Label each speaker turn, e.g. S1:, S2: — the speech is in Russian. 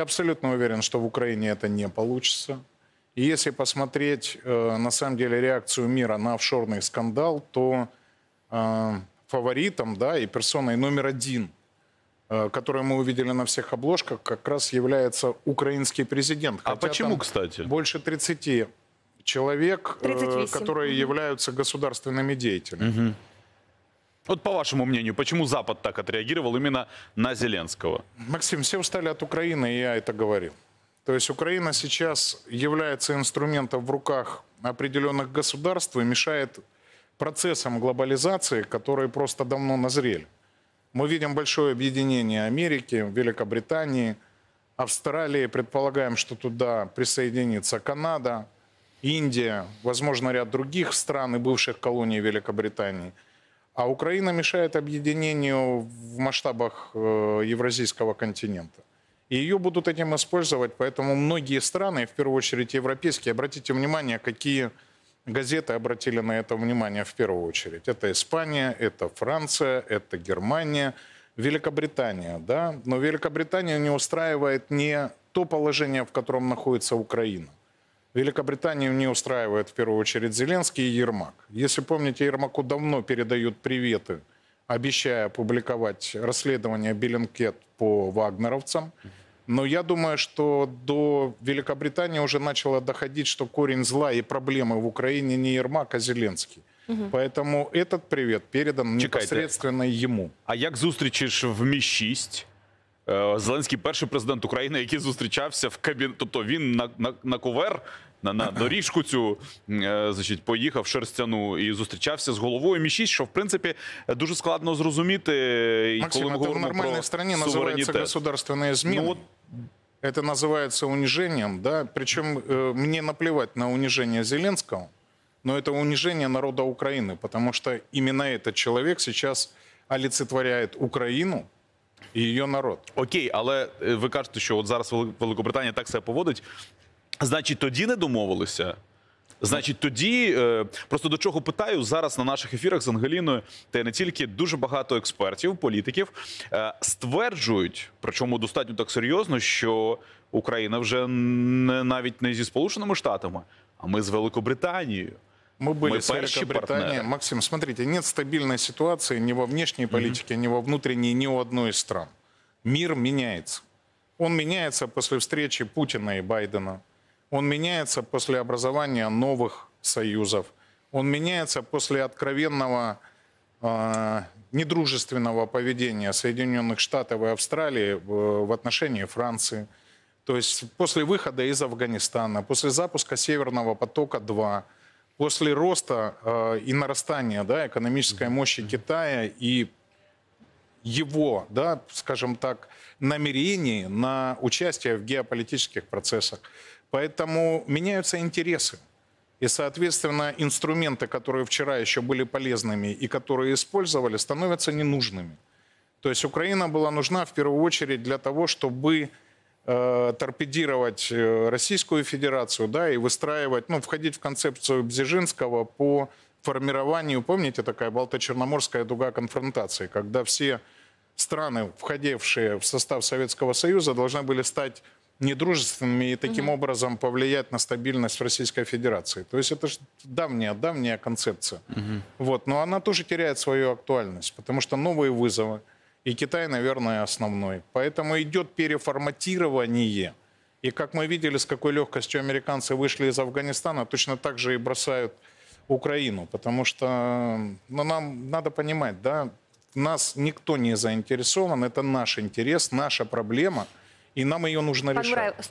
S1: Я абсолютно уверен, что в Украине это не получится. И если посмотреть, э, на самом деле, реакцию мира на офшорный скандал, то э, фаворитом да, и персоной номер один, э, которую мы увидели на всех обложках, как раз является украинский президент. А Хотя а почему, кстати? Больше 30 человек, э, которые mm-hmm.
S2: являются государственными деятелями. Mm-hmm. Вот по вашему мнению, почему Запад так отреагировал именно на Зеленского?
S1: Максим, все устали от Украины, и я это говорил. То есть Украина сейчас является инструментом в руках определенных государств и мешает процессам глобализации, которые просто давно назрели. Мы видим большое объединение Америки, Великобритании, Австралии. Предполагаем, что туда присоединится Канада, Индия, возможно, ряд других стран и бывших колоний Великобритании – а Украина мешает объединению в масштабах э, евразийского континента. И ее будут этим использовать, поэтому многие страны, в первую очередь европейские, обратите внимание, какие газеты обратили на это внимание в первую очередь. Это Испания, это Франция, это Германия, Великобритания. Да? Но Великобритания не устраивает не то положение, в котором находится Украина. Великобританию не устраивает в первую очередь Зеленский и Ермак. Если помните, Ермаку давно передают приветы, обещая опубликовать расследование Беллингкет по вагнеровцам. Но я думаю, что до Великобритании уже начало доходить, что корень зла и проблемы в Украине не Ермак, а Зеленский. Угу. Поэтому этот привет передан Чекайте. непосредственно
S2: ему. А как зустрічі в Мі-6? Е, Зеленський перший президент України, який зустрічався в кабінеті. Тобто він на на, на ковер, на на доріжку цю е, значить, поїхав в шерстяну і зустрічався з головою мі що в принципі дуже складно зрозуміти. І Максим, коли ми говоримо в нормальній стране називається государственная зміна. Ну, от...
S1: Это называется унижением, да. Причем э, мне наплевать на унижение Зеленского, но это унижение народа Украины, потому что именно этот человек сейчас
S2: олицетворяет Украину, і її народ. Окей, але е, ви кажете, що от зараз Великобританія так себе поводить. Значить, тоді не домовилися. Значить, тоді е, просто до чого питаю зараз на наших ефірах з Ангеліною, та не тільки дуже багато експертів, політиків е, стверджують, причому достатньо так серйозно, що Україна вже не навіть не зі Сполученими Штатами, а ми з Великобританією. Мы были Мы в Великобритании.
S1: Максим, смотрите, нет стабильной ситуации ни во внешней политике, mm-hmm. ни во внутренней, ни у одной из стран. Мир меняется. Он меняется после встречи Путина и Байдена. Он меняется после образования новых союзов. Он меняется после откровенного э, недружественного поведения Соединенных Штатов и Австралии э, в отношении Франции. То есть после выхода из Афганистана, после запуска Северного потока 2, после роста э, и нарастания да, экономической мощи Китая и его, да, скажем так, намерений на участие в геополитических процессах. Поэтому меняются интересы. И, соответственно, инструменты, которые вчера еще были полезными и которые использовали, становятся ненужными. То есть Украина была нужна в первую очередь для того, чтобы Э, торпедировать э, Российскую Федерацию, да, и выстраивать, ну, входить в концепцию Бзижинского по формированию, помните, такая Балто-Черноморская дуга конфронтации, когда все страны, входившие в состав Советского Союза, должны были стать недружественными и таким угу. образом повлиять на стабильность Российской Федерации. То есть это же давняя, давняя концепция. Угу. Вот. Но она тоже теряет свою актуальность, потому что новые вызовы, и Китай, наверное, основной. Поэтому идет переформатирование. И как мы видели, с какой легкостью американцы вышли из Афганистана, точно так же и бросают Украину. Потому что ну, нам надо понимать, да, нас никто не заинтересован, это наш интерес, наша проблема, и нам ее нужно решать.